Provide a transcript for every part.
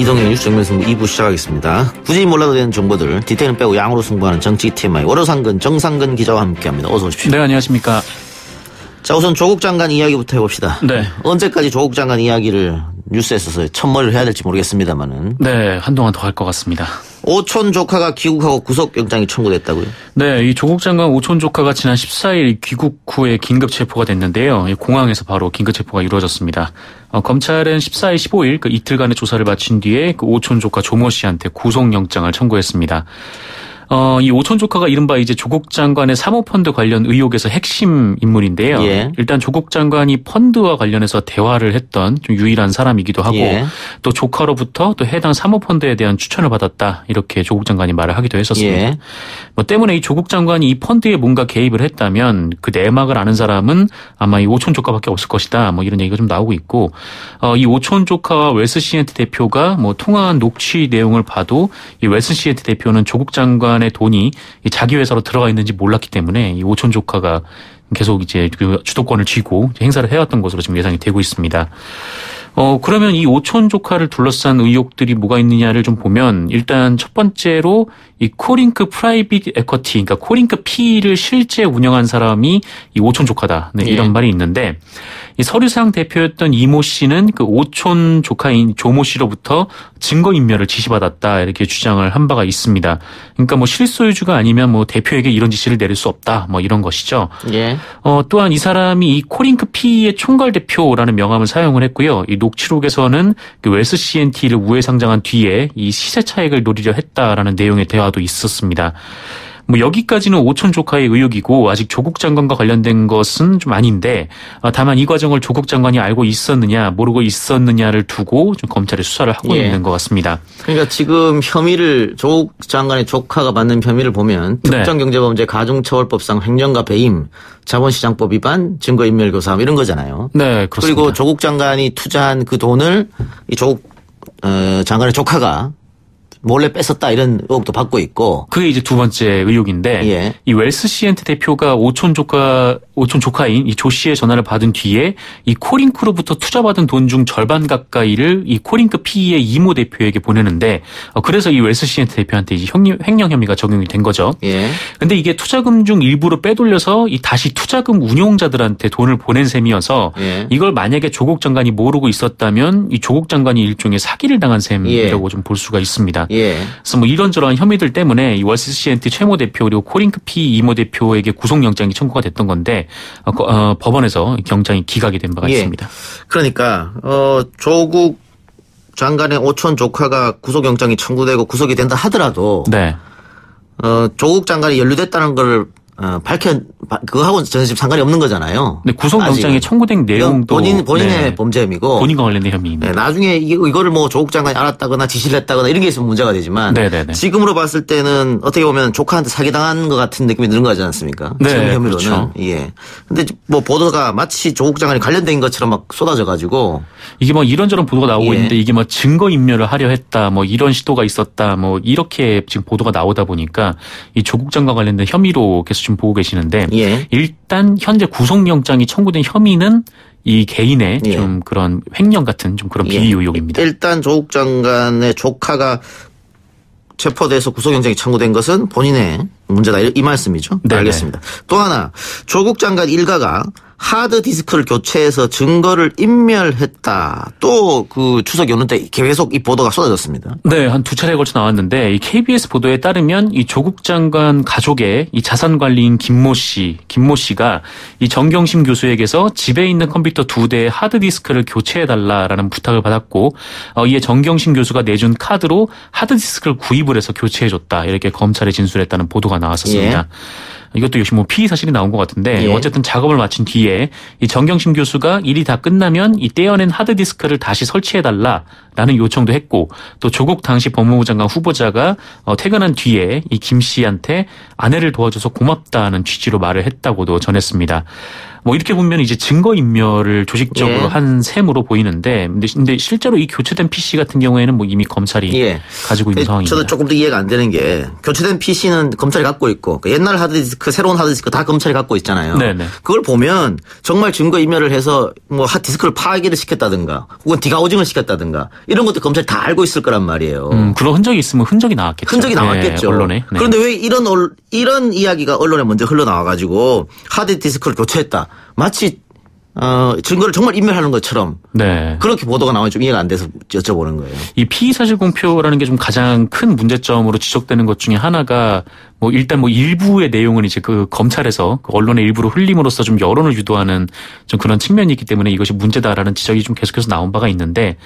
이동현 뉴스 정면승부 2부 시작하겠습니다. 굳이 몰라도 되는 정보들 디테일은 빼고 양으로 승부하는 정치 TMI 월요상근 정상근 기자와 함께합니다. 어서 오십시오. 네 안녕하십니까. 자 우선 조국 장관 이야기부터 해봅시다. 네. 언제까지 조국 장관 이야기를 뉴스에서 써 천머리를 해야 될지 모르겠습니다만은. 네 한동안 더 할 것 같습니다. 오촌 조카가 귀국하고 구속영장이 청구됐다고요? 네, 이 조국 장관 오촌 조카가 지난 14일 귀국 후에 긴급 체포가 됐는데요. 공항에서 바로 긴급 체포가 이루어졌습니다. 어, 검찰은 14일, 15일 그 이틀간의 조사를 마친 뒤에 그 오촌 조카 조모 씨한테 구속영장을 청구했습니다. 어, 이 오천조카가 이른바 이제 조국 장관의 사모펀드 관련 의혹에서 핵심 인물인데요. 예. 일단 조국 장관이 펀드와 관련해서 대화를 했던 좀 유일한 사람이기도 하고 예. 또 조카로부터 또 해당 사모펀드에 대한 추천을 받았다 이렇게 조국 장관이 말을 하기도 했었습니다. 예. 뭐 때문에 이 조국 장관이 이 펀드에 뭔가 개입을 했다면 그 내막을 아는 사람은 아마 이 오천조카밖에 없을 것이다 뭐 이런 얘기가 좀 나오고 있고 어, 이 오천조카와 웨스시엔트 대표가 뭐 통화한 녹취 내용을 봐도 이웨스시엔트 대표는 조국 장관 집안에 돈이 자기 회사로 들어가 있는지 몰랐기 때문에 이 오촌 조카가 계속 이제 그 주도권을 쥐고 행사를 해왔던 것으로 지금 예상이 되고 있습니다. 어, 그러면 이 오촌 조카를 둘러싼 의혹들이 뭐가 있느냐를 좀 보면 일단 첫 번째로 이 코링크 프라이빗 에쿼티, 그러니까 코링크 P를 실제 운영한 사람이 이 오촌 조카다. 네, 예. 이런 예. 말이 있는데 이 서류상 대표였던 이모 씨는 그 오촌 조카인 조모 씨로부터 증거 인멸을 지시받았다 이렇게 주장을 한 바가 있습니다. 그러니까 뭐 실소유주가 아니면 뭐 대표에게 이런 지시를 내릴 수 없다. 뭐 이런 것이죠. 예. 어, 또한 이 사람이 이 코링크 P의 총괄 대표라는 명함을 사용을 했고요. 이노 녹취록에서는 그 웰스 CNT를 우회 상장한 뒤에 이 시세 차익을 노리려 했다라는 내용의 대화도 있었습니다. 뭐 여기까지는 오촌 조카의 의혹이고 아직 조국 장관과 관련된 것은 좀 아닌데 아, 다만 이 과정을 조국 장관이 알고 있었느냐 모르고 있었느냐를 두고 좀 검찰이 수사를 하고 예. 있는 것 같습니다. 그러니까 지금 혐의를 조국 장관의 조카가 받는 혐의를 보면 네. 특정경제범죄 가중처벌법상 횡령과 배임, 자본시장법 위반, 증거인멸교사 이런 거잖아요. 네, 그렇습니다. 그리고 조국 장관이 투자한 그 돈을 이 조국 어, 장관의 조카가 몰래 뺐었다 이런 의혹도 받고 있고. 그게 이제 두 번째 의혹인데 예. 이 웰스 시엔트 대표가 오촌 조카 오촌 조카인 이 조 씨의 전화를 받은 뒤에 이 코링크로부터 투자받은 돈 중 절반 가까이를 이 코링크 PE의 이모 대표에게 보내는데 어, 그래서 이 웰스 시엔트 대표한테 이제 횡령 혐의가 적용이 된 거죠. 예. 근데 이게 투자금 중 일부를 빼돌려서 이 다시 투자금 운용자들한테 돈을 보낸 셈이어서 예. 이걸 만약에 조국 장관이 모르고 있었다면 이 조국 장관이 일종의 사기를 당한 셈이라고 예. 좀볼 수가 있습니다. 예. 그래서 뭐 이런저런 혐의들 때문에 이 월스 시엔트 최모 대표 그리고 코링크 피 이모 대표에게 구속영장이 청구가 됐던 건데 어, 어, 법원에서 경장이 기각이 된 바가 예. 있습니다. 그러니까 어, 조국 장관의 오촌 조카가 구속영장이 청구되고 구속이 된다 하더라도 네. 어, 조국 장관이 연루됐다는 걸 어, 밝혀 그거하고는 저는 지금 상관이 없는 거잖아요. 근 구속영장에 청구된 내용도 본인 네. 본인의 네. 범죄 혐의고 본인과 관련된 혐의입니다. 네, 나중에 이거를 뭐 조국 장관이 알았다거나 지시를 했다거나 이런 게 있으면 문제가 되지만 네네네. 네, 네. 지금으로 봤을 때는 어떻게 보면 조카한테 사기당한 것 같은 느낌이 드는 거지 않습니까? 네, 지금 혐의로는 그렇죠. 예. 근데 뭐 보도가 마치 조국 장관이 관련된 것처럼 막 쏟아져 가지고 이게 뭐 이런저런 보도가 나오고 예. 있는데 이게 뭐 증거 인멸을 하려 했다, 뭐 이런 시도가 있었다, 뭐 이렇게 지금 보도가 나오다 보니까 이 조국 장관 관련된 혐의로 계속 지금 보고 계시는데 예. 일단 현재 구속영장이 청구된 혐의는 이 개인의 예. 좀 그런 횡령 같은 좀 그런 예. 비위 의혹입니다. 일단 조국 장관의 조카가 체포돼서 구속영장이 청구된 것은 본인의 문제다 이 말씀이죠. 네, 네. 알겠습니다. 또 하나 조국 장관 일가가 하드 디스크를 교체해서 증거를 인멸했다. 또 그 추석 연휴 때 계속 이 보도가 쏟아졌습니다. 네, 한 두 차례에 걸쳐 나왔는데 이 KBS 보도에 따르면 이 조국 장관 가족의 이 자산 관리인 김모 씨, 김모 씨가 이 정경심 교수에게서 집에 있는 컴퓨터 두 대의 하드 디스크를 교체해 달라라는 부탁을 받았고 어, 이에 정경심 교수가 내준 카드로 하드 디스크를 구입을 해서 교체해 줬다. 이렇게 검찰에 진술했다는 보도가 나왔었습니다. 예. 이것도 역시 뭐 피의 사실이 나온 것 같은데 예. 어쨌든 작업을 마친 뒤에 이 정경심 교수가 일이 다 끝나면 이 떼어낸 하드디스크를 다시 설치해달라라는 요청도 했고 또 조국 당시 법무부 장관 후보자가 어, 퇴근한 뒤에 이 김 씨한테 아내를 도와줘서 고맙다는 취지로 말을 했다고도 전했습니다. 뭐 이렇게 보면 이제 증거 인멸을 조직적으로 예. 한 셈으로 보이는데 근데, 근데 실제로 이 교체된 PC 같은 경우에는 뭐 이미 검찰이 예. 가지고 있는 예, 상황입니다. 저도 조금 더 이해가 안 되는 게 교체된 PC는 검찰이 갖고 있고 그 옛날 하드디스크 그 새로운 하드디스크 다 검찰이 갖고 있잖아요. 네네. 네. 그걸 보면 정말 증거 인멸을 해서 뭐 하드디스크를 파괴를 시켰다든가 혹은 디가우징을 시켰다든가 이런 것도 검찰이 다 알고 있을 거란 말이에요. 음, 그런 흔적이 있으면 흔적이 나왔겠죠. 흔적이 네, 나왔겠죠. 네, 언론에. 네. 그런데 왜 이런 이런 이야기가 언론에 먼저 흘러나와 가지고 하드디스크를 교체했다. 마치 어, 증거를 정말 인멸하는 것처럼 네. 그렇게 보도가 나오면 좀 이해가 안 돼서 여쭤보는 거예요. 이 피의 사실 공표라는 게 좀 가장 큰 문제점으로 지적되는 것 중에 하나가 뭐 일단 뭐 일부의 내용은 이제 그 검찰에서 그 언론의 일부로 흘림으로써 좀 여론을 유도하는 좀 그런 측면이 있기 때문에 이것이 문제다라는 지적이 좀 계속해서 나온 바가 있는데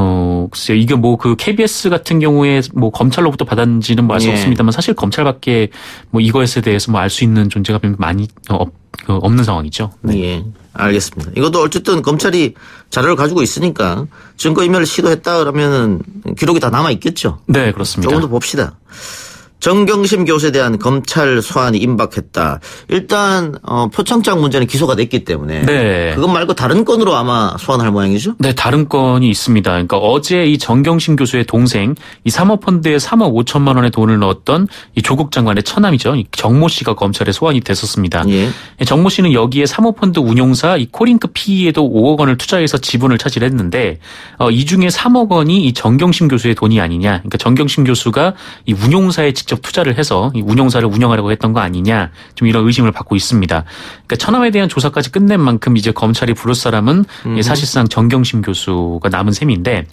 어, 글쎄요. 이게 뭐 그 KBS 같은 경우에 뭐 검찰로부터 받았는지는 뭐 알수 예. 없습니다만 사실 검찰밖에 뭐 이거에 대해서 뭐 알 수 있는 존재가 많이 어, 없, 그 없는 상황이죠. 네. 예. 알겠습니다. 이것도 어쨌든 검찰이 자료를 가지고 있으니까 증거인멸을 시도했다 그러면은 기록이 다 남아 있겠죠. 네, 그렇습니다. 조금 더 봅시다. 정경심 교수에 대한 검찰 소환이 임박했다. 일단 어, 표창장 문제는 기소가 됐기 때문에 네. 그것 말고 다른 건으로 아마 소환할 모양이죠? 네, 다른 건이 있습니다. 그러니까 어제 이 정경심 교수의 동생 이 사모펀드에 3억 5천만 원의 돈을 넣었던 이 조국 장관의 처남이죠. 정모 씨가 검찰에 소환이 됐었습니다. 예. 예 정모 씨는 여기에 3억 펀드 운용사 이 코링크 PE에도 5억 원을 투자해서 지분을 차지했는데 어, 이 중에 3억 원이 이 정경심 교수의 돈이 아니냐. 그러니까 정경심 교수가 이 운용사의 직접 투자를 해서 이 운영사를 운영하려고 했던 거 아니냐 좀 이런 의심을 받고 있습니다. 그러니까 천암에 대한 조사까지 끝낸 만큼 이제 검찰이 부를 사람은 음. 사실상 정경심 교수가 남은 셈인데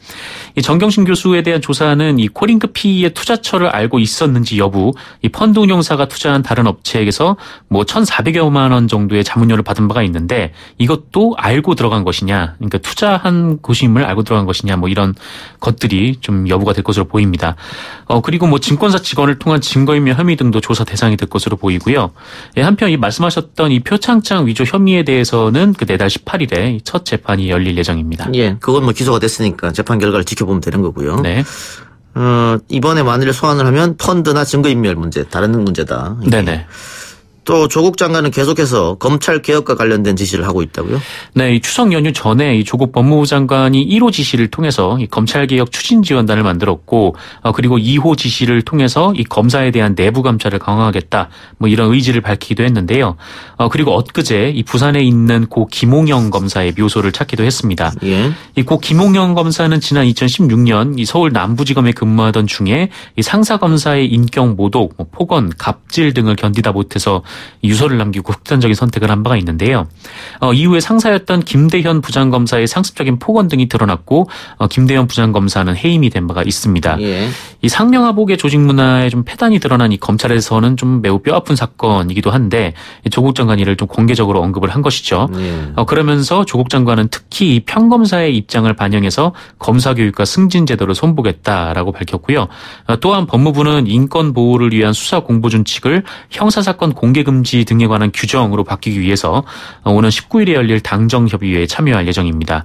이 정경심 교수에 대한 조사는 이 코링크 PE의 투자처를 알고 있었는지 여부, 이 펀드 운용사가 투자한 다른 업체에게서 뭐 1,400여만 원 정도의 자문료를 받은 바가 있는데 이것도 알고 들어간 것이냐, 그러니까 투자한 곳임을 알고 들어간 것이냐, 뭐 이런 것들이 좀 여부가 될 것으로 보입니다. 어 그리고 뭐 증권사 직원을 통한 증거인멸 혐의 등도 조사 대상이 될 것으로 보이고요. 예, 한편 이 말씀하셨던 이 표창장 위조 혐의에 대해서는 그 내달 18일에 첫 재판이 열릴 예정입니다. 예, 그건 뭐 기소가 됐으니까 재판 결과를 지켜. 보면 되는 거고요. 네. 어, 이번에 만일 소환을 하면 펀드나 증거인멸 문제, 다른 문제다. 네네. 또 조국 장관은 계속해서 검찰 개혁과 관련된 지시를 하고 있다고요? 네, 추석 연휴 전에 조국 법무부 장관이 1호 지시를 통해서 검찰 개혁 추진 지원단을 만들었고 어, 그리고 2호 지시를 통해서 이 검사에 대한 내부 감찰을 강화하겠다 뭐 이런 의지를 밝히기도 했는데요. 어, 그리고 엊그제 이 부산에 있는 고 김홍영 검사의 묘소를 찾기도 했습니다. 예. 이 고 김홍영 검사는 지난 2016년 이 서울 남부지검에 근무하던 중에 이 상사 검사의 인격 모독, 뭐 폭언, 갑질 등을 견디다 못해서 유서를 남기고 극단적인 선택을 한 바가 있는데요. 어, 이후에 상사였던 김대현 부장검사의 상습적인 폭언 등이 드러났고 어, 김대현 부장검사는 해임이 된 바가 있습니다. 예. 이 상명하복의 조직 문화에 좀 폐단이 드러난 이 검찰에서는 좀 매우 뼈아픈 사건이기도 한데 조국 장관 이를 좀 공개적으로 언급을 한 것이죠. 예. 어, 그러면서 조국 장관은 특히 이 평검사의 입장을 반영해서 검사 교육과 승진 제도를 손보겠다라고 밝혔고요. 어, 또한 법무부는 인권 보호를 위한 수사 공보 준칙을 형사 사건 공개 금지 등에 관한 규정으로 바뀌기 위해서 오는 19일에 열릴 당정협의회에 참여할 예정입니다.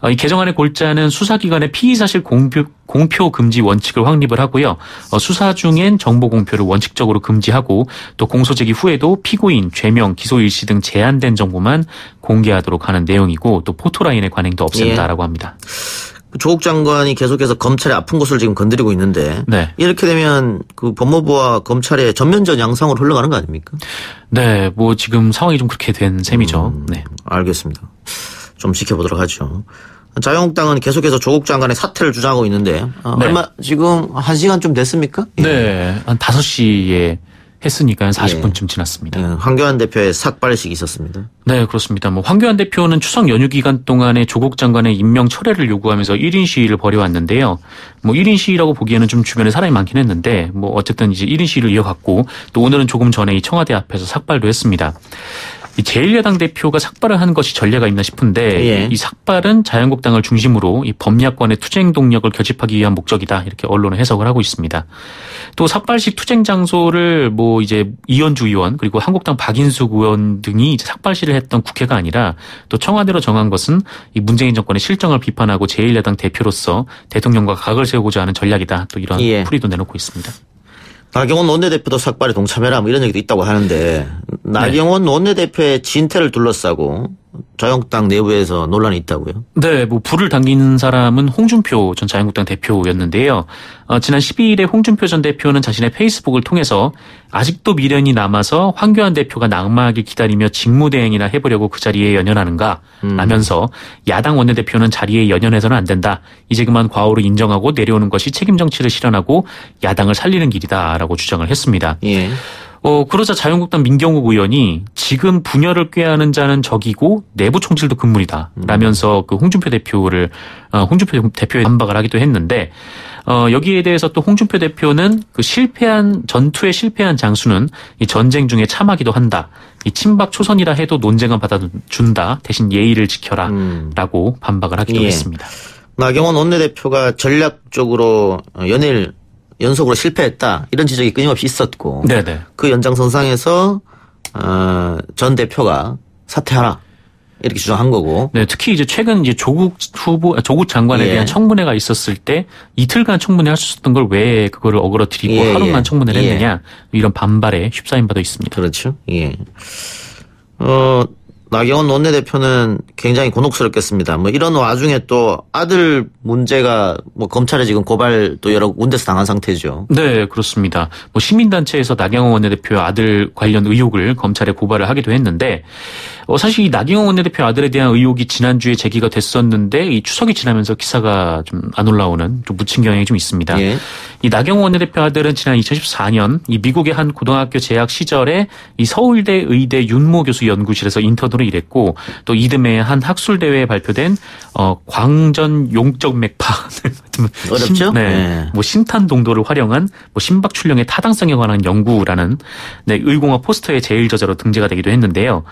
어, 이 개정안의 골자는 수사기관의 피의사실 공표, 공표 금지 원칙을 확립을 하고요. 어, 수사 중엔 정보 공표를 원칙적으로 금지하고 또 공소제기 후에도 피고인, 죄명, 기소일시 등 제한된 정보만 공개하도록 하는 내용이고 또포토라인에 관행도 없앤다라고 예. 합니다. 그 조국 장관이 계속해서 검찰의 아픈 곳을 지금 건드리고 있는데 네. 이렇게 되면 그 법무부와 검찰의 전면전 양상으로 흘러가는 거 아닙니까? 네, 뭐 지금 상황이 좀 그렇게 된 셈이죠. 음, 네, 알겠습니다. 좀 지켜보도록 하죠. 자유한국당은 계속해서 조국 장관의 사퇴를 주장하고 있는데 어, 네. 얼마 지금 한 시간 좀 됐습니까? 네, 한 5시에 했으니까 40분쯤 예. 지났습니다. 예. 황교안 대표의 삭발식이 있었습니다. 네, 그렇습니다. 뭐 황교안 대표는 추석 연휴 기간 동안에 조국 장관의 임명 철회를 요구하면서 1인 시위를 벌여왔는데요. 뭐 1인 시위라고 보기에는 좀 주변에 사람이 많긴 했는데 뭐 어쨌든 이제 1인 시위를 이어갔고 또 오늘은 조금 전에 이 청와대 앞에서 삭발도 했습니다. 이 제1야당 대표가 삭발을 하는 것이 전례가 있나 싶은데 예. 이 삭발은 자유한국당을 중심으로 이법야권의 투쟁 동력을 결집하기 위한 목적이다 이렇게 언론은 해석을 하고 있습니다. 또 삭발식 투쟁 장소를 뭐 이제 이현주 의원 그리고 한국당 박인숙 의원 등이 삭발시를 했던 국회가 아니라 또 청와대로 정한 것은 이 문재인 정권의 실정을 비판하고 제1야당 대표로서 대통령과 각을 세우고자 하는 전략이다 또 이런 예. 풀이도 내놓고 있습니다. 나경원 원내대표도 삭발에 동참해라 뭐 이런 얘기도 있다고 하는데 나경원 네. 원내대표의 진퇴를 둘러싸고 자유한국당 내부에서 논란이 있다고요? 네, 뭐 불을 당기는 사람은 홍준표 전 자유한국당 대표였는데요. 어, 지난 12일에 홍준표 전 대표는 자신의 페이스북을 통해서 아직도 미련이 남아서 황교안 대표가 낙마하길 기다리며 직무대행이나 해보려고 그 자리에 연연하는가 라면서 음. 야당 원내대표는 자리에 연연해서는 안 된다. 이제 그만 과오를 인정하고 내려오는 것이 책임 정치를 실현하고 야당을 살리는 길이다라고 주장을 했습니다. 예. 어, 그러자 자유한국당 민경욱 의원이 지금 분열을 꾀하는 자는 적이고 내부 총질도 금물이다. 음. 라면서 그 홍준표 대표를, 어, 홍준표 대표에 반박을 하기도 했는데, 어, 여기에 대해서 또 홍준표 대표는 그 실패한, 전투에 실패한 장수는 이 전쟁 중에 참하기도 한다. 이 친박 초선이라 해도 논쟁은 받아준다. 대신 예의를 지켜라. 음. 라고 반박을 하기도 예. 했습니다. 나경원 원내대표가 전략적으로 연일 연속으로 실패했다 이런 지적이 끊임없이 있었고 네네. 그 연장선상에서 어, 전 대표가 사퇴하라 이렇게 주장한 거고. 네, 특히 이제 최근 이제 조국 후보, 아, 조국 장관에 예. 대한 청문회가 있었을 때 이틀간 청문회 할 수 있었던 걸 왜 그거를 어그러뜨리고 예, 하루만 예. 청문회를 예. 했느냐 이런 반발에 휩싸인 바도 있습니다. 그렇죠. 예. 어, 나경원 원내대표는 굉장히 곤혹스럽겠습니다. 뭐 이런 와중에 또 아들 문제가 뭐 검찰에 지금 고발 도 여러 군데서 당한 상태죠. 네, 그렇습니다. 뭐 시민단체에서 나경원 원내대표 아들 관련 의혹을 검찰에 고발을 하기도 했는데 어, 사실 이 나경원 원내대표 아들에 대한 의혹이 지난주에 제기가 됐었는데 이 추석이 지나면서 기사가 좀 안 올라오는 좀 묻힌 경향이 좀 있습니다. 예. 이 나경원 원내대표 아들은 지난 2014년 이 미국의 한 고등학교 재학 시절에 이 서울대 의대 윤모 교수 연구실에서 인턴으로 일했고 또 이듬해 한 학술 대회에 발표된 어 광전 용적 맥파 네, 뭐 어렵죠? 네. 네. 뭐 신탄 동도를 활용한 뭐 심박 출령의 타당성에 관한 연구라는 네, 의공화 포스터의 제일 저자로 등재가 되기도 했는데요.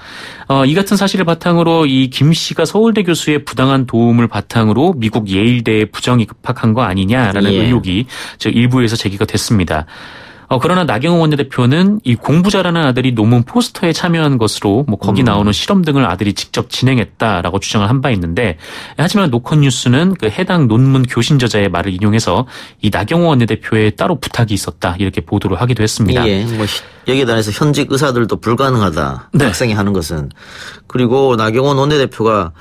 어이 같은 사실을 바탕으로 이 김 씨가 서울대 교수의 부당한 도움을 바탕으로 미국 예일대에 부정입학한 거 아니냐라는 예. 의혹이 즉 일부에서 제기가 됐습니다. 어, 그러나 나경원 원내대표는 이 공부 잘하는 아들이 논문 포스터에 참여한 것으로 뭐 거기 음. 나오는 실험 등을 아들이 직접 진행했다라고 주장을 한 바 있는데 하지만 노컷뉴스는 그 해당 논문 교신 저자의 말을 인용해서 이 나경원 원내대표에 따로 부탁이 있었다 이렇게 보도를 하기도 했습니다. 예, 뭐 여기에 대해서 현직 의사들도 불가능하다 네. 학생이 하는 것은 그리고 나경원 원내대표가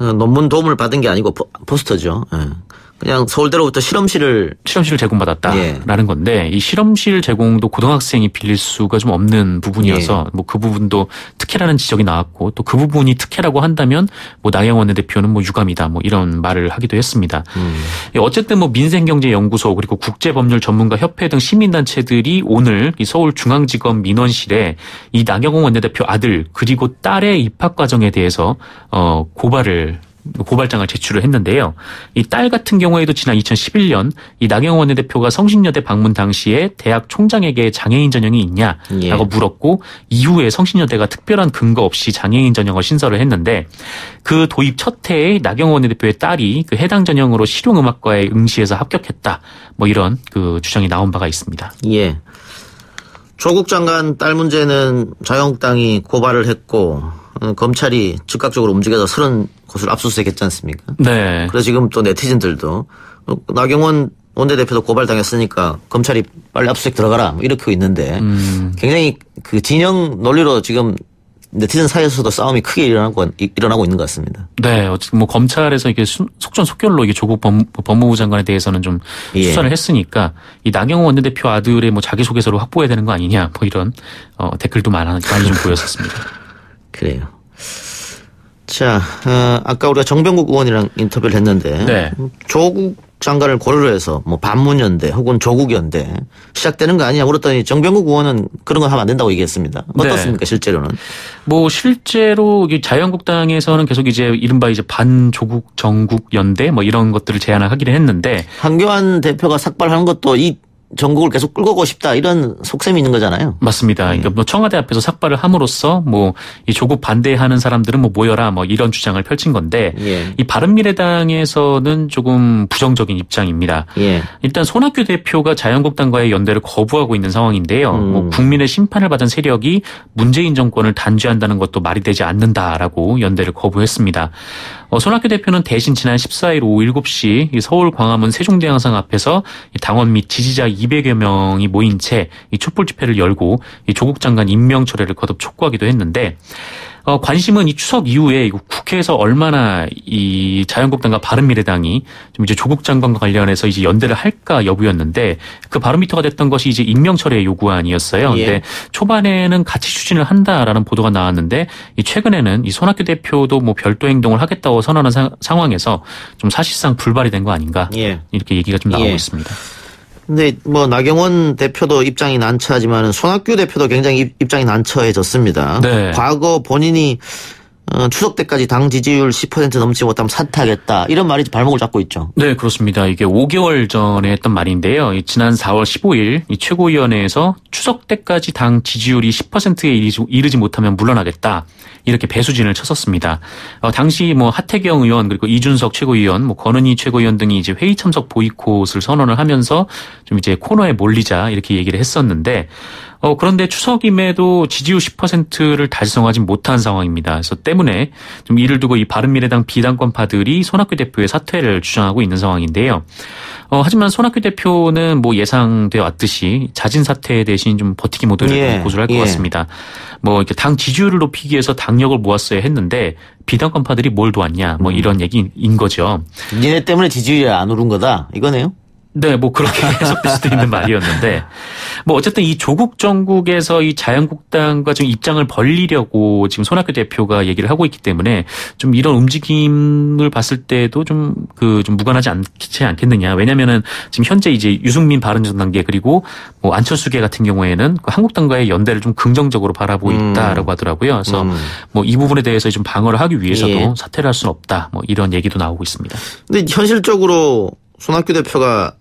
어, 논문 도움을 받은 게 아니고 포스터죠. 예. 그냥 서울대로부터 실험실을 실험실을 제공받았다라는 예. 건데 이 실험실 제공도 고등학생이 빌릴 수가 좀 없는 부분이어서 예. 뭐그 부분도 특혜라는 지적이 나왔고 또 그 부분이 특혜라고 한다면 뭐 나경원 원내대표는 뭐 유감이다 뭐 이런 말을 하기도 했습니다. 음. 어쨌든 뭐 민생경제연구소 그리고 국제법률 전문가 협회 등 시민단체들이 오늘 이 서울중앙지검 민원실에 이 나경원 원내대표 아들 그리고 딸의 입학 과정에 대해서 어 고발을 고발장을 제출을 했는데요. 이 딸 같은 경우에도 지난 2011년 이 나경원 원내대표가 성신여대 방문 당시에 대학 총장에게 장애인 전형이 있냐라고 예. 물었고 이후에 성신여대가 특별한 근거 없이 장애인 전형을 신설을 했는데 그 도입 첫 해에 나경원 원내대표의 딸이 그 해당 전형으로 실용음악과에 응시해서 합격했다. 뭐 이런 그 주장이 나온 바가 있습니다. 예. 조국 장관 딸 문제는 자영당이 고발을 했고 어, 검찰이 즉각적으로 움직여서 서른 곳을 압수수색했지 않습니까? 네. 그래서 지금 또 네티즌들도 어, 나경원 원내대표도 고발당했으니까 검찰이 빨리 압수수색 들어가라 뭐 이렇게 있는데 음. 굉장히 그 진영 논리로 지금 네티즌 사이에서도 싸움이 크게 일어나고 일어나고 있는 것 같습니다. 네, 어쨌든 뭐 검찰에서 이게 속전속결로 이게 조국 법, 무부 장관에 대해서는 좀 예. 수사를 했으니까 이 나경원 원내대표 아들의 뭐 자기소개서를 확보해야 되는 거 아니냐 뭐 이런 어, 댓글도 많아, 많이 좀 보였었습니다. 그래요. 자, 어, 아까 우리가 정병국 의원이랑 인터뷰를 했는데 네. 조국 장관을 고려로 해서 뭐 반문연대 혹은 조국연대 시작되는 거 아니냐 물었더니 정병국 의원은 그런 거 하면 안 된다고 얘기했습니다. 어떻습니까 네. 실제로는? 뭐 실제로 자유한국당에서는 계속 이제 이른바 이제 반조국 정국연대 뭐 이런 것들을 제안을 하기는 했는데 한교안 대표가 삭발하는 것도 이 전국을 계속 끌고 가고 싶다 이런 속셈이 있는 거잖아요. 맞습니다. 그러니까 네. 뭐 청와대 앞에서 삭발을 함으로써 뭐 이 조국 반대하는 사람들은 뭐 모여라 뭐 이런 주장을 펼친 건데 예. 이 바른미래당에서는 조금 부정적인 입장입니다. 예. 일단 손학규 대표가 자유한국당과의 연대를 거부하고 있는 상황인데요. 음. 뭐 국민의 심판을 받은 세력이 문재인 정권을 단죄한다는 것도 말이 되지 않는다라고 연대를 거부했습니다. 어, 손학규 대표는 대신 지난 14일 오후 7시 서울 광화문 세종대왕상 앞에서 당원 및 지지자 200여 명이 모인 채 이 촛불 집회를 열고 이 조국 장관 임명 철회를 거듭 촉구하기도 했는데 어, 관심은 이 추석 이후에 이 국회에서 얼마나 이 자유한국당과 바른미래당이 좀 이제 조국 장관과 관련해서 이제 연대를 할까 여부였는데 그바른미터가 됐던 것이 이제 임명 철회 요구안이었어요. 예. 근데 초반에는 같이 추진을 한다라는 보도가 나왔는데 이 최근에는 이 손학규 대표도 뭐 별도 행동을 하겠다고 선언한 사, 상황에서 좀 사실상 불발이 된 거 아닌가 예. 이렇게 얘기가 좀 나오고 예. 있습니다. 근데 뭐 나경원 대표도 입장이 난처하지만 손학규 대표도 굉장히 입장이 난처해졌습니다. 네. 과거 본인이 어, 추석 때까지 당 지지율 10% 넘지 못하면 사퇴하겠다 이런 말이 발목을 잡고 있죠. 네 그렇습니다. 이게 5개월 전에 했던 말인데요. 지난 4월 15일 최고위원회에서 추석 때까지 당 지지율이 10%에 이르지, 이르지 못하면 물러나겠다 이렇게 배수진을 쳤었습니다. 어, 당시 뭐 하태경 의원 그리고 이준석 최고위원, 뭐 권은희 최고위원 등이 이제 회의 참석 보이콧을 선언을 하면서 좀 이제 코너에 몰리자 이렇게 얘기를 했었는데 어, 그런데 추석임에도 지지율 10%를 달성하지 못한 상황입니다. 그래서 때문에 좀 이를 두고 이 바른미래당 비당권파들이 손학규 대표의 사퇴를 주장하고 있는 상황인데요. 어, 하지만 손학규 대표는 뭐 예상돼 왔듯이 자진 사퇴 대신 좀 버티기 모드를 예, 고수할 것 예. 같습니다. 뭐 이렇게 당 지지율을 높이기 위해서 당력을 모았어야 했는데 비당권파들이 뭘 도왔냐 뭐 음. 이런 얘기인 거죠. 니네 때문에 지지율이 안 오른 거다 이거네요. 네, 뭐 그렇게 해석될 수도 있는 말이었는데, 뭐 어쨌든 이 조국 정국에서 이 자유한국당과 지금 입장을 벌리려고 지금 손학규 대표가 얘기를 하고 있기 때문에 좀 이런 움직임을 봤을 때도 좀 그좀 그좀 무관하지 않지 않겠느냐. 왜냐면은 지금 현재 이제 유승민 바른정당계 그리고 뭐 안철수계 같은 경우에는 그 한국당과의 연대를 좀 긍정적으로 바라보고 음. 있다라고 하더라고요. 그래서 음. 뭐이 부분에 대해서 좀 방어를 하기 위해서도 예. 사퇴를 할 수는 없다. 뭐 이런 얘기도 나오고 있습니다. 근데 현실적으로 손학규 대표가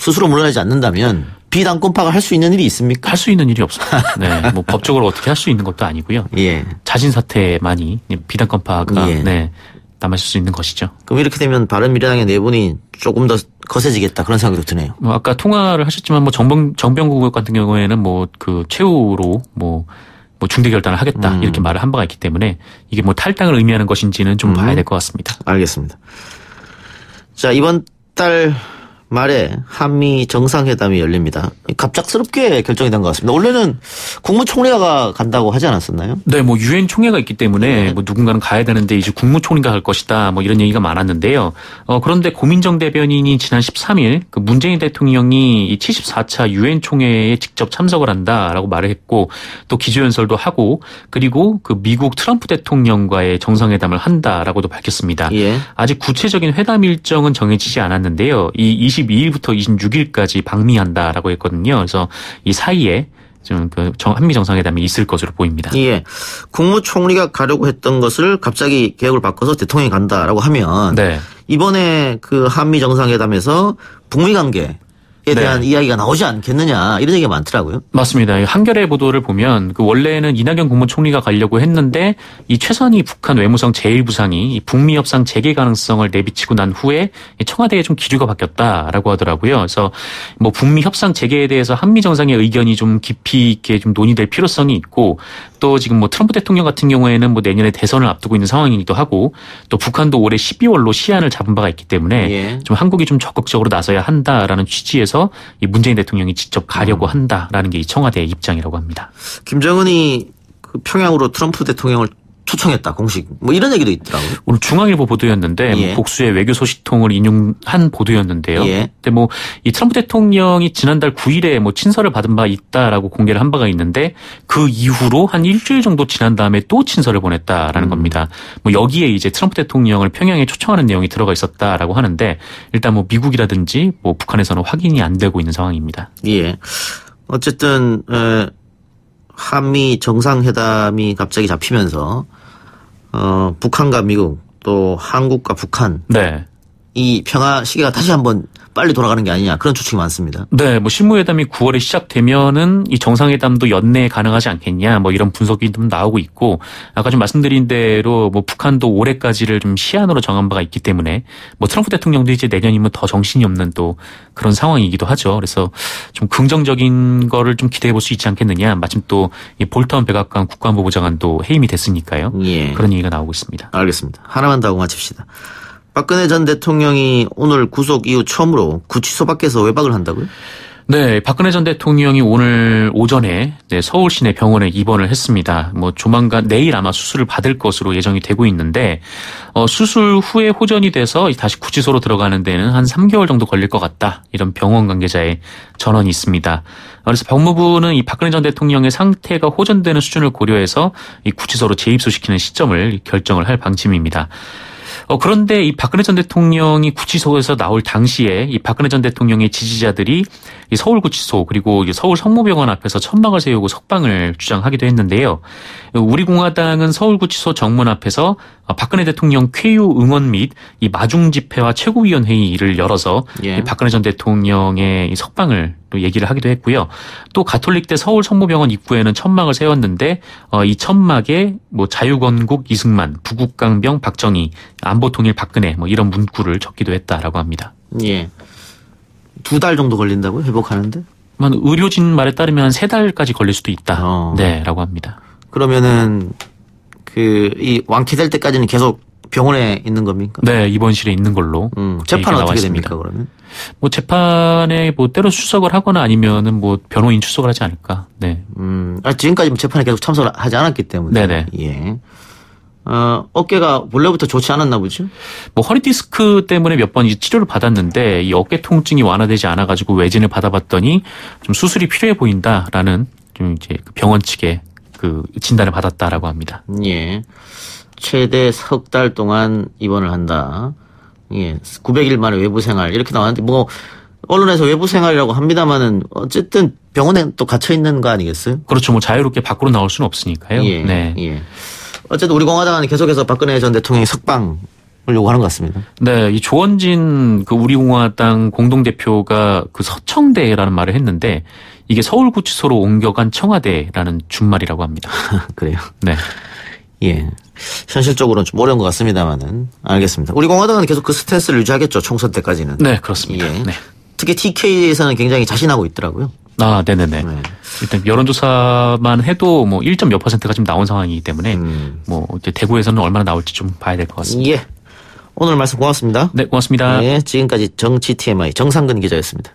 스스로 물러나지 않는다면 비당권파가 할 수 있는 일이 있습니까? 할 수 있는 일이 없어요 네, 뭐 법적으로 어떻게 할 수 있는 것도 아니고요. 예. 자신 사태만이 비당권파가 예. 네, 남아있을 수 있는 것이죠. 그럼 이렇게 되면 바른미래당의 내분이 조금 더 거세지겠다 그런 생각도 드네요. 뭐 아까 통화를 하셨지만 뭐 정병 정병국 의원 같은 경우에는 뭐 그 최후로 뭐. 뭐 중대 결단을 하겠다 음. 이렇게 말을 한 바가 있기 때문에 이게 뭐 탈당을 의미하는 것인지는 좀 음. 봐야 될 것 같습니다. 알겠습니다. 자 이번 달 말에 한미 정상회담이 열립니다. 갑작스럽게 결정이 된 것 같습니다. 원래는 국무총리가 간다고 하지 않았었나요? 네, 뭐 유엔 총회가 있기 때문에 네. 뭐 누군가는 가야 되는데 이제 국무총리가 갈 것이다. 뭐 이런 얘기가 많았는데요. 어, 그런데 고민정 대변인이 지난 13일 그 문재인 대통령이 이 74차 유엔 총회에 직접 참석을 한다라고 말을 했고 또 기조연설도 하고 그리고 그 미국 트럼프 대통령과의 정상회담을 한다라고도 밝혔습니다. 예. 아직 구체적인 회담 일정은 정해지지 않았는데요. 이 22일부터 26일까지 방미한다라고 했거든요. 그래서 이 사이에 지금 그 한미 정상회담이 있을 것으로 보입니다. 예. 국무총리가 가려고 했던 것을 갑자기 계획을 바꿔서 대통령이 간다라고 하면 네. 이번에 그 한미 정상회담에서 북미 관계 네. 대한 이야기가 나오지 않겠느냐 이런 얘기가 많더라고요. 맞습니다. 한겨레 보도를 보면 그 원래는 이낙연 국무총리가 가려고 했는데 이 최선희 북한 외무성 제1부상이 북미 협상 재개 가능성을 내비치고 난 후에 청와대에 좀 기류가 바뀌었다라고 하더라고요. 그래서 뭐 북미 협상 재개에 대해서 한미 정상의 의견이 좀 깊이 있게 좀 논의될 필요성이 있고 또 지금 뭐 트럼프 대통령 같은 경우에는 뭐 내년에 대선을 앞두고 있는 상황이기도 하고 또 북한도 올해 12월로 시한을 잡은 바가 있기 때문에 예. 좀 한국이 좀 적극적으로 나서야 한다라는 취지에서 통해서 이 문재인 대통령이 직접 가려고 음. 한다라는 게 이 청와대의 입장이라고 합니다. 김정은이 그 평양으로 트럼프 대통령을 초청했다 공식 뭐 이런 얘기도 있더라고요. 오늘 중앙일보 보도였는데 예. 복수의 외교 소식통을 인용한 보도였는데요. 예. 근데 뭐 이 트럼프 대통령이 지난달 9일에 뭐 친서를 받은 바 있다라고 공개를 한 바가 있는데 그 이후로 한 일주일 정도 지난 다음에 또 친서를 보냈다라는 음. 겁니다. 뭐 여기에 이제 트럼프 대통령을 평양에 초청하는 내용이 들어가 있었다라고 하는데 일단 뭐 미국이라든지 뭐 북한에서는 확인이 안 되고 있는 상황입니다. 예. 어쨌든 에, 한미 정상회담이 갑자기 잡히면서 어, 북한과 미국 또 한국과 북한 네. 이 평화 시기가 다시 한번 빨리 돌아가는 게 아니냐 그런 추측이 많습니다. 네, 뭐 실무회담이 9월에 시작되면은 이 정상회담도 연내에 가능하지 않겠냐 뭐 이런 분석이 좀 나오고 있고 아까 좀 말씀드린 대로 뭐 북한도 올해까지를 좀 시한으로 정한 바가 있기 때문에 뭐 트럼프 대통령도 이제 내년이면 더 정신이 없는 또 그런 상황이기도 하죠. 그래서 좀 긍정적인 거를 좀 기대해 볼 수 있지 않겠느냐. 마침 또 이 볼턴 백악관 국가안보보좌관도 해임이 됐으니까요. 예. 그런 얘기가 나오고 있습니다. 알겠습니다. 하나만 더 하고 마칩시다. 박근혜 전 대통령이 오늘 구속 이후 처음으로 구치소 밖에서 외박을 한다고요? 네, 박근혜 전 대통령이 오늘 오전에 네, 서울 시내 병원에 입원을 했습니다. 뭐 조만간 내일 아마 수술을 받을 것으로 예정이 되고 있는데 어, 수술 후에 호전이 돼서 다시 구치소로 들어가는 데는 한 3개월 정도 걸릴 것 같다. 이런 병원 관계자의 전언이 있습니다. 그래서 법무부는 이 박근혜 전 대통령의 상태가 호전되는 수준을 고려해서 이 구치소로 재입소시키는 시점을 결정을 할 방침입니다. 어, 그런데 이 박근혜 전 대통령이 구치소에서 나올 당시에 이 박근혜 전 대통령의 지지자들이 이 서울 구치소 그리고 서울 성모병원 앞에서 천막을 세우고 석방을 주장하기도 했는데요. 우리 공화당은 서울 구치소 정문 앞에서 아, 박근혜 대통령 쾌유 응원 및 이 마중 집회와 최고위원 회의 일을 열어서 예. 박근혜 전 대통령의 석방을 또 얘기를 하기도 했고요. 또 가톨릭대 서울 성모병원 입구에는 천막을 세웠는데 어, 이 천막에 뭐 자유건국 이승만, 부국강병 박정희, 안보통일 박근혜 뭐 이런 문구를 적기도 했다라고 합니다. 예. 두 달 정도 걸린다고요? 회복하는데? 만 의료진 말에 따르면 세 달까지 걸릴 수도 있다. 어. 네라고 합니다. 그러면은 그이 왕쾌될 때까지는 계속 병원에 있는 겁니까? 네, 입원실에 있는 걸로. 음, 재판 어떻게 있습니다. 됩니까, 그러면? 뭐 재판에 뭐 때로 출석을 하거나 아니면은 뭐 변호인 출석을 하지 않을까. 네. 음, 아, 지금까지 재판에 계속 참석을 하지 않았기 때문에. 네네. 네. 예. 어, 어깨가 원래부터 좋지 않았나 보죠? 뭐 허리 디스크 때문에 몇 번 치료를 받았는데 이 어깨 통증이 완화되지 않아 가지고 외진을 받아봤더니 좀 수술이 필요해 보인다라는 좀 이제 그 병원 측의 그 진단을 받았다라고 합니다. 예. 최대 석 달 동안 입원을 한다. 예. 900일 만에 외부 생활 이렇게 나왔는데 뭐 언론에서 외부 생활이라고 합니다만은 어쨌든 병원에 또 갇혀 있는 거 아니겠어요? 그렇죠. 뭐 자유롭게 밖으로 나올 수는 없으니까요. 예. 네. 예. 어쨌든 우리 공화당은 계속해서 박근혜 전 대통령이 석방 요구하는 것 같습니다. 네, 이 조원진 그 우리공화당 공동대표가 그 서청대라는 말을 했는데 이게 서울구치소로 옮겨간 청와대라는 준말이라고 합니다. 그래요? 네. 예. 현실적으로는 좀 어려운 것 같습니다만은 알겠습니다. 우리 공화당은 계속 그 스탠스를 유지하겠죠. 총선 때까지는. 네, 그렇습니다. 예. 네. 특히 TK에서는 굉장히 자신하고 있더라고요. 아, 네네네. 네. 일단 여론조사만 해도 뭐 1. 몇 퍼센트가 지금 나온 상황이기 때문에 음. 뭐 이제 대구에서는 얼마나 나올지 좀 봐야 될 것 같습니다. 예. 오늘 말씀 고맙습니다. 네, 고맙습니다. 네, 지금까지 정치 TMI 정상근 기자였습니다.